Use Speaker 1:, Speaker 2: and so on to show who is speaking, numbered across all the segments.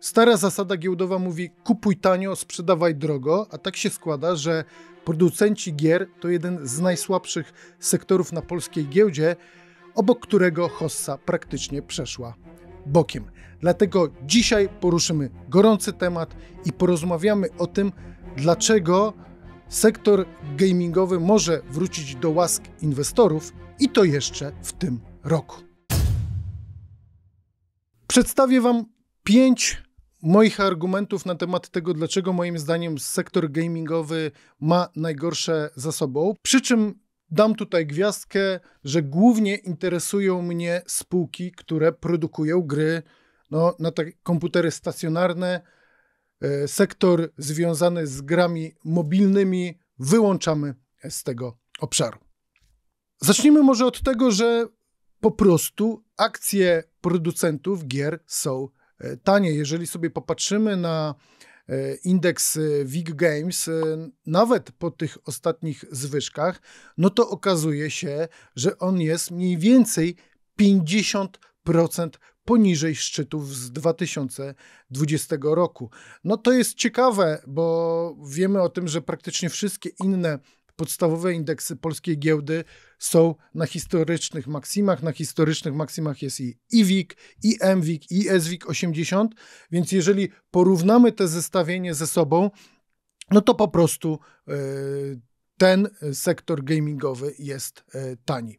Speaker 1: Stara zasada giełdowa mówi kupuj tanio, sprzedawaj drogo, a tak się składa, że producenci gier to jeden z najsłabszych sektorów na polskiej giełdzie, obok którego Hossa praktycznie przeszła bokiem. Dlatego dzisiaj poruszymy gorący temat i porozmawiamy o tym, dlaczego sektor gamingowy może wrócić do łask inwestorów i to jeszcze w tym roku. Przedstawię Wam pięć moich argumentów na temat tego, dlaczego moim zdaniem sektor gamingowy ma najgorsze za sobą. Przy czym dam tutaj gwiazdkę, że głównie interesują mnie spółki, które produkują gry no, na te komputery stacjonarne. E, sektor związany z grami mobilnymi wyłączamy z tego obszaru. Zacznijmy może od tego, że po prostu akcje producentów gier są tanie. Jeżeli sobie popatrzymy na e, indeks WIG e, Games, e, nawet po tych ostatnich zwyżkach, no to okazuje się, że on jest mniej więcej 50% poniżej szczytów z 2020 roku. No to jest ciekawe, bo wiemy o tym, że praktycznie wszystkie inne podstawowe indeksy polskiej giełdy są na historycznych maksimach. Na historycznych maksimach jest i Iwik, i Mwik, i Swik 80, więc jeżeli porównamy te zestawienie ze sobą, no to po prostu e, ten sektor gamingowy jest e, tani.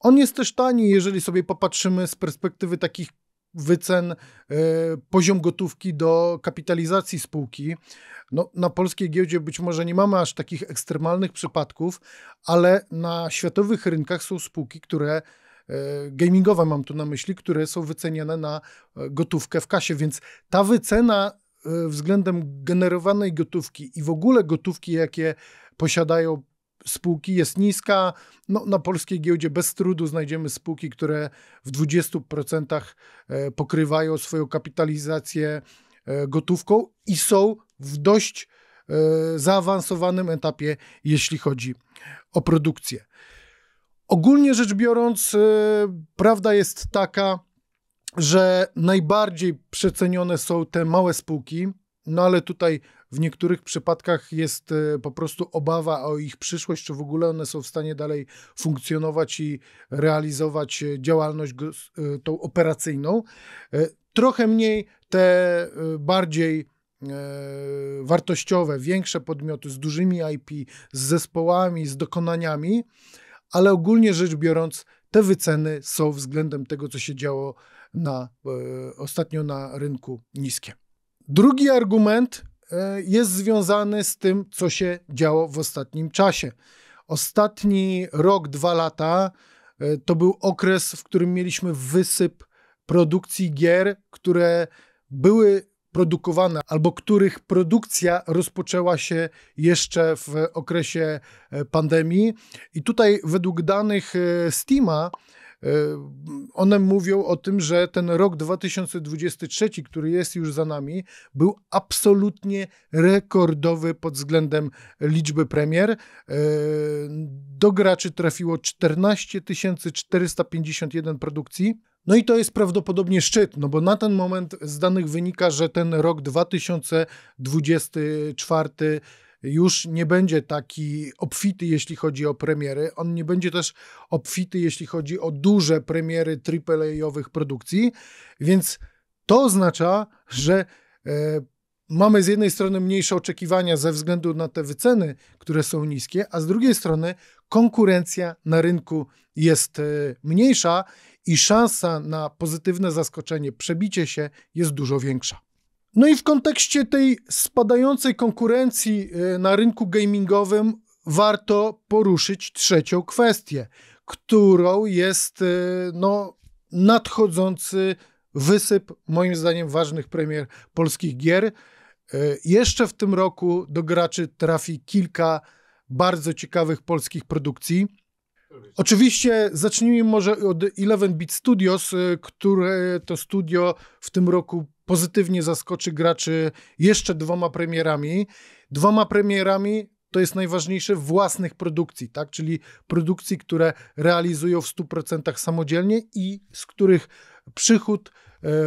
Speaker 1: On jest też tani, jeżeli sobie popatrzymy z perspektywy takich wycen, e, poziom gotówki do kapitalizacji spółki. No, na polskiej giełdzie być może nie mamy aż takich ekstremalnych przypadków, ale na światowych rynkach są spółki, które e, gamingowe mam tu na myśli, które są wyceniane na e, gotówkę w kasie, więc ta wycena względem generowanej gotówki i w ogóle gotówki, jakie posiadają spółki jest niska. No, na polskiej giełdzie bez trudu znajdziemy spółki, które w 20% e, pokrywają swoją kapitalizację e, gotówką i są w dość e, zaawansowanym etapie, jeśli chodzi o produkcję. Ogólnie rzecz biorąc, prawda jest taka, że najbardziej przecenione są te małe spółki, no ale tutaj w niektórych przypadkach jest e, po prostu obawa o ich przyszłość, czy w ogóle one są w stanie dalej funkcjonować i realizować e, działalność e, tą operacyjną. Trochę mniej te bardziej wartościowe, większe podmioty z dużymi IP, z zespołami, z dokonaniami, ale ogólnie rzecz biorąc, te wyceny są względem tego, co się działo na, ostatnio na rynku niskie. Drugi argument e, jest związany z tym, co się działo w ostatnim czasie. Ostatni rok, dwa lata e, to był okres, w którym mieliśmy wysyp produkcji gier, które były produkowane albo których produkcja rozpoczęła się jeszcze w okresie e, pandemii. I tutaj, według danych Steama, one mówią o tym, że ten rok 2023, który jest już za nami, był absolutnie rekordowy pod względem liczby premier. E, do graczy trafiło 14 451 produkcji. No i to jest prawdopodobnie szczyt, no bo na ten moment z danych wynika, że ten rok 2024 już nie będzie taki obfity, jeśli chodzi o premiery. On nie będzie też obfity, jeśli chodzi o duże premiery AAA-owych produkcji, więc to oznacza, że e, mamy z jednej strony mniejsze oczekiwania ze względu na te wyceny, które są niskie, a z drugiej strony konkurencja na rynku jest e, mniejsza i szansa na pozytywne zaskoczenie, przebicie się jest dużo większa. No i w kontekście tej spadającej konkurencji e, na rynku gamingowym warto poruszyć trzecią kwestię, którą jest e, no, nadchodzący wysyp, moim zdaniem, ważnych premier polskich gier. E, jeszcze w tym roku do graczy trafi kilka bardzo ciekawych polskich produkcji. Oczywiście zacznijmy może od 11 Bit Studios, które to studio w tym roku pozytywnie zaskoczy graczy jeszcze dwoma premierami. Dwoma premierami to jest najważniejsze własnych produkcji, tak? czyli produkcji, które realizują w 100% samodzielnie i z których przychód e,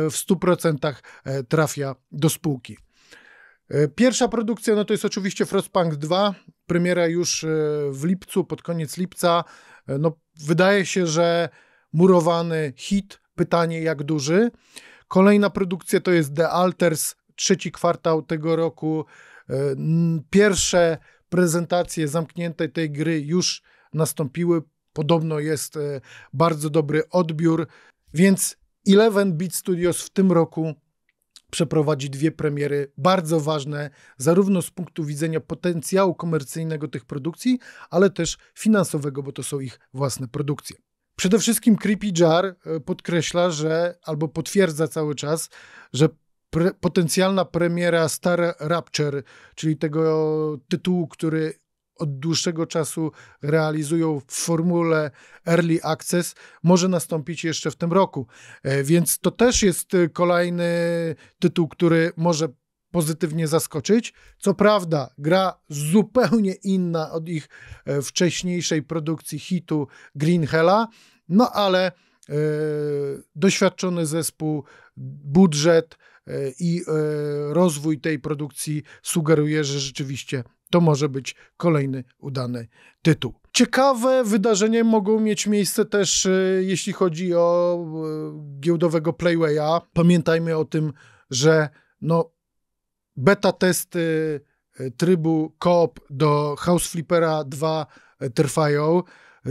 Speaker 1: w 100% e, trafia do spółki. E, pierwsza produkcja no to jest oczywiście Frostpunk 2, premiera już w lipcu, pod koniec lipca. No, wydaje się, że murowany hit, pytanie jak duży. Kolejna produkcja to jest The Alters, trzeci kwartał tego roku. E, pierwsze prezentacje zamkniętej tej gry już nastąpiły. Podobno jest e, bardzo dobry odbiór, więc Eleven Beat Studios w tym roku przeprowadzi dwie premiery bardzo ważne, zarówno z punktu widzenia potencjału komercyjnego tych produkcji, ale też finansowego, bo to są ich własne produkcje. Przede wszystkim Creepy Jar e, podkreśla, że albo potwierdza cały czas, że pre, potencjalna premiera Star Rapture, czyli tego tytułu, który od dłuższego czasu realizują w formule Early Access, może nastąpić jeszcze w tym roku. E, więc to też jest e, kolejny tytuł, który może pozytywnie zaskoczyć. Co prawda, gra zupełnie inna od ich e, wcześniejszej produkcji hitu Green Hella, no ale e, doświadczony zespół, budżet e, i e, rozwój tej produkcji sugeruje, że rzeczywiście to może być kolejny udany tytuł. Ciekawe wydarzenia mogą mieć miejsce też, e, jeśli chodzi o e, giełdowego Playwaya. Pamiętajmy o tym, że no, beta testy e, trybu Cop do House Flippera 2 e, trwają.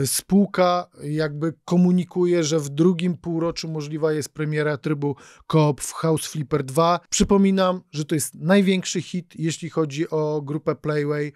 Speaker 1: Spółka jakby komunikuje, że w drugim półroczu możliwa jest premiera trybu Coop w House Flipper 2. Przypominam, że to jest największy hit, jeśli chodzi o grupę Playway.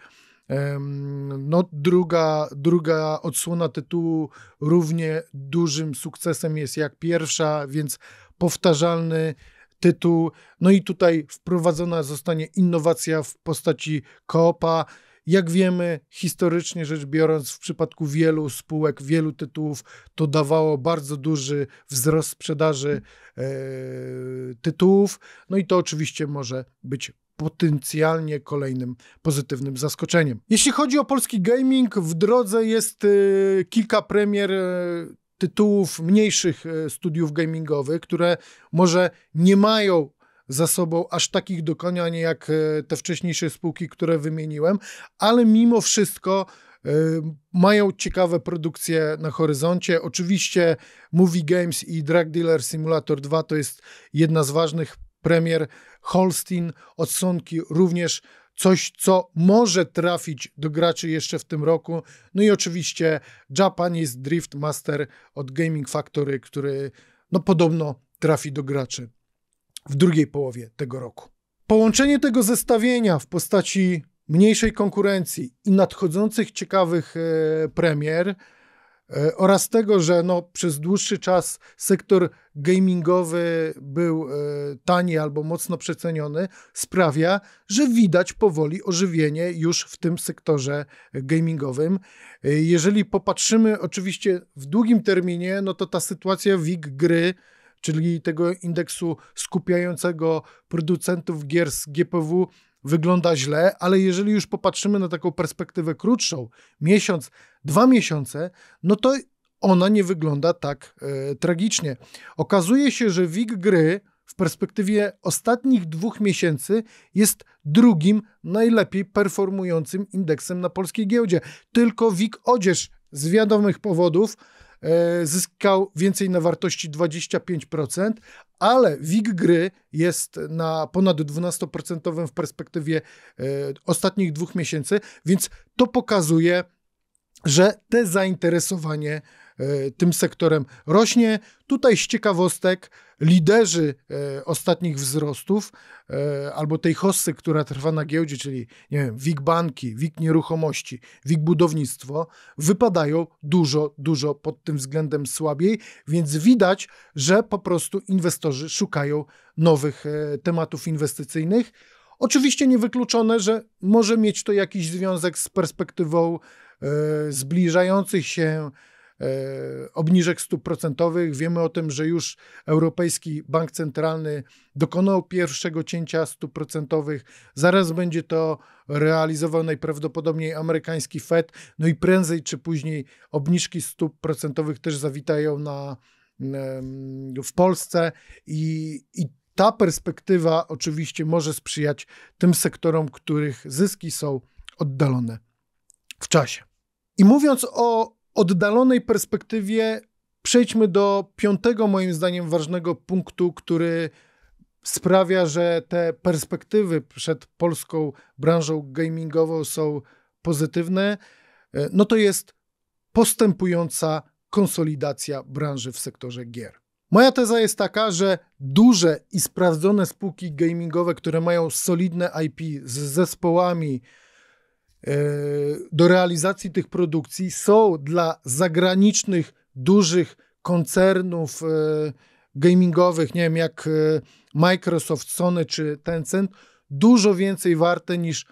Speaker 1: No, druga, druga odsłona tytułu równie dużym sukcesem jest jak pierwsza, więc powtarzalny tytuł. No i tutaj wprowadzona zostanie innowacja w postaci koopa. Jak wiemy, historycznie rzecz biorąc, w przypadku wielu spółek, wielu tytułów, to dawało bardzo duży wzrost sprzedaży e, tytułów. No i to oczywiście może być potencjalnie kolejnym pozytywnym zaskoczeniem. Jeśli chodzi o polski gaming, w drodze jest e, kilka premier e, tytułów mniejszych e, studiów gamingowych, które może nie mają za sobą aż takich dokonań jak e, te wcześniejsze spółki, które wymieniłem, ale mimo wszystko e, mają ciekawe produkcje na horyzoncie. Oczywiście Movie Games i Drag Dealer Simulator 2 to jest jedna z ważnych premier Holstein, odsłonki również coś, co może trafić do graczy jeszcze w tym roku. No i oczywiście Japanese Drift Master od Gaming Factory, który no podobno trafi do graczy w drugiej połowie tego roku. Połączenie tego zestawienia w postaci mniejszej konkurencji i nadchodzących ciekawych e, premier E, oraz tego, że no, przez dłuższy czas sektor gamingowy był e, tani albo mocno przeceniony, sprawia, że widać powoli ożywienie już w tym sektorze gamingowym. E, jeżeli popatrzymy oczywiście w długim terminie, no to ta sytuacja WIG gry czyli tego indeksu skupiającego producentów gier z GPW wygląda źle, ale jeżeli już popatrzymy na taką perspektywę krótszą, miesiąc, dwa miesiące, no to ona nie wygląda tak e, tragicznie. Okazuje się, że WIG gry w perspektywie ostatnich dwóch miesięcy jest drugim najlepiej performującym indeksem na polskiej giełdzie. Tylko WIG odzież z wiadomych powodów E, zyskał więcej na wartości 25%, ale WIG gry jest na ponad 12% w perspektywie e, ostatnich dwóch miesięcy, więc to pokazuje, że te zainteresowanie E, tym sektorem rośnie. Tutaj z ciekawostek liderzy e, ostatnich wzrostów e, albo tej hossy, która trwa na giełdzie, czyli nie wiem, WIG banki, WIG nieruchomości, WIG budownictwo, wypadają dużo, dużo pod tym względem słabiej, więc widać, że po prostu inwestorzy szukają nowych tematów inwestycyjnych. Oczywiście niewykluczone, że może mieć to jakiś związek z perspektywą zbliżających się E, obniżek stóp procentowych. Wiemy o tym, że już Europejski Bank Centralny dokonał pierwszego cięcia stóp procentowych. Zaraz będzie to realizował najprawdopodobniej amerykański Fed. No i prędzej czy później obniżki stóp procentowych też zawitają na, w Polsce i, i ta perspektywa oczywiście może sprzyjać tym sektorom, których zyski są oddalone w czasie. I mówiąc o oddalonej perspektywie przejdźmy do piątego, moim zdaniem, ważnego punktu, który sprawia, że te perspektywy przed polską branżą gamingową są pozytywne. E, no to jest postępująca konsolidacja branży w sektorze gier. Moja teza jest taka, że duże i sprawdzone spółki gamingowe, które mają solidne IP z zespołami, do realizacji tych produkcji są dla zagranicznych dużych koncernów e, gamingowych, nie wiem, jak e, Microsoft, Sony czy Tencent, dużo więcej warte niż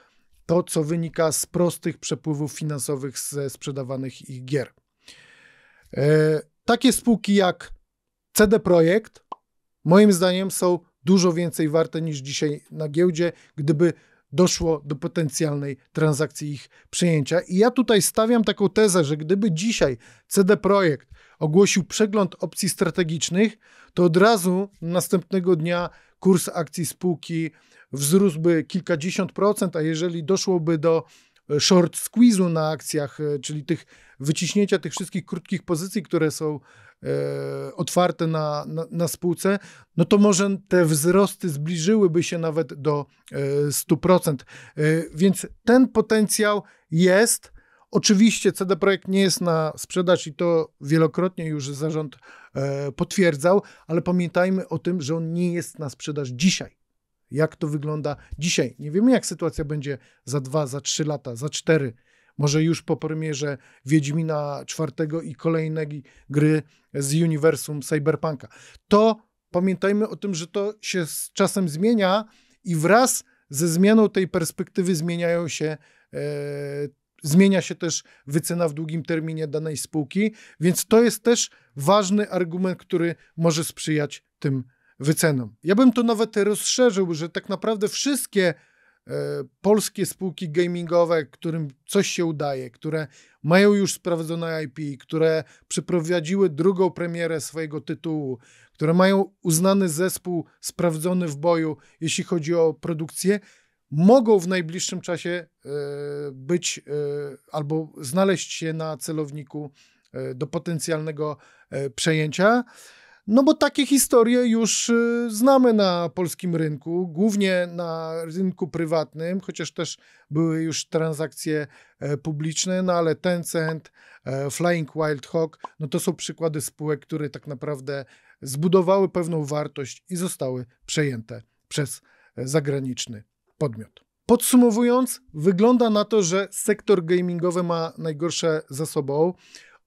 Speaker 1: to, co wynika z prostych przepływów finansowych ze sprzedawanych ich gier. E, takie spółki jak CD Projekt, moim zdaniem, są dużo więcej warte niż dzisiaj na giełdzie, gdyby doszło do potencjalnej transakcji ich przejęcia. I ja tutaj stawiam taką tezę, że gdyby dzisiaj CD Projekt ogłosił przegląd opcji strategicznych, to od razu następnego dnia kurs akcji spółki wzrósłby kilkadziesiąt procent, a jeżeli doszłoby do e, short squeezu na akcjach, e, czyli tych wyciśnięcia tych wszystkich krótkich pozycji, które są E, otwarte na, na, na spółce, no to może te wzrosty zbliżyłyby się nawet do 100%. E, e, więc ten potencjał jest. Oczywiście CD Projekt nie jest na sprzedaż i to wielokrotnie już zarząd potwierdzał, ale pamiętajmy o tym, że on nie jest na sprzedaż dzisiaj. Jak to wygląda dzisiaj? Nie wiemy, jak sytuacja będzie za dwa, za trzy lata, za cztery może już po premierze Wiedźmina IV i kolejnej gry z uniwersum Cyberpunka. To pamiętajmy o tym, że to się z czasem zmienia i wraz ze zmianą tej perspektywy zmieniają się e, zmienia się też wycena w długim terminie danej spółki, więc to jest też ważny argument, który może sprzyjać tym wycenom. Ja bym to nawet rozszerzył, że tak naprawdę wszystkie E, polskie spółki gamingowe, którym coś się udaje, które mają już sprawdzone IP, które przeprowadziły drugą premierę swojego tytułu, które mają uznany zespół sprawdzony w boju, jeśli chodzi o produkcję, mogą w najbliższym czasie e, być e, albo znaleźć się na celowniku do potencjalnego przejęcia. No bo takie historie już y, znamy na polskim rynku, głównie na rynku prywatnym, chociaż też były już transakcje e, publiczne, no ale Tencent, e, Flying Wild Hawk, no to są przykłady spółek, które tak naprawdę zbudowały pewną wartość i zostały przejęte przez e, zagraniczny podmiot. Podsumowując, wygląda na to, że sektor gamingowy ma najgorsze za sobą.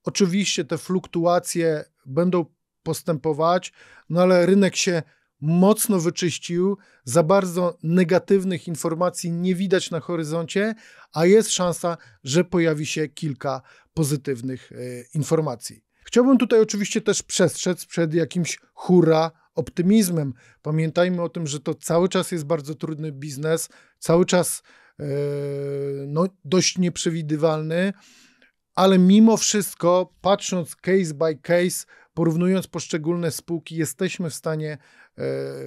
Speaker 1: Oczywiście te fluktuacje będą postępować, no ale rynek się mocno wyczyścił, za bardzo negatywnych informacji nie widać na horyzoncie, a jest szansa, że pojawi się kilka pozytywnych e, informacji. Chciałbym tutaj oczywiście też przestrzec przed jakimś hura optymizmem. Pamiętajmy o tym, że to cały czas jest bardzo trudny biznes, cały czas e, no, dość nieprzewidywalny ale mimo wszystko, patrząc case by case, porównując poszczególne spółki, jesteśmy w stanie e,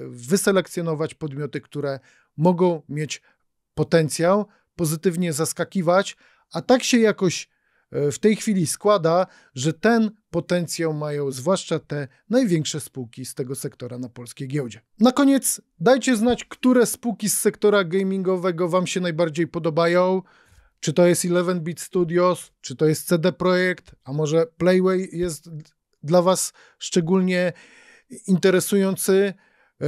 Speaker 1: wyselekcjonować podmioty, które mogą mieć potencjał, pozytywnie zaskakiwać, a tak się jakoś e, w tej chwili składa, że ten potencjał mają zwłaszcza te największe spółki z tego sektora na polskiej giełdzie. Na koniec dajcie znać, które spółki z sektora gamingowego Wam się najbardziej podobają. Czy to jest 11 Bit Studios, czy to jest CD Projekt, a może Playway jest dla Was szczególnie interesujący? E,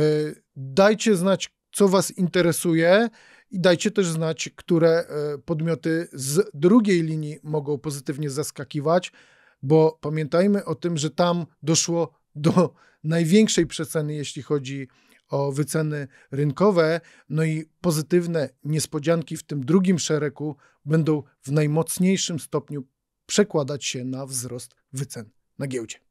Speaker 1: dajcie znać, co Was interesuje. I dajcie też znać, które e, podmioty z drugiej linii mogą pozytywnie zaskakiwać, bo pamiętajmy o tym, że tam doszło do największej przeceny, jeśli chodzi o wyceny rynkowe, no i pozytywne niespodzianki w tym drugim szeregu będą w najmocniejszym stopniu przekładać się na wzrost wycen na giełdzie.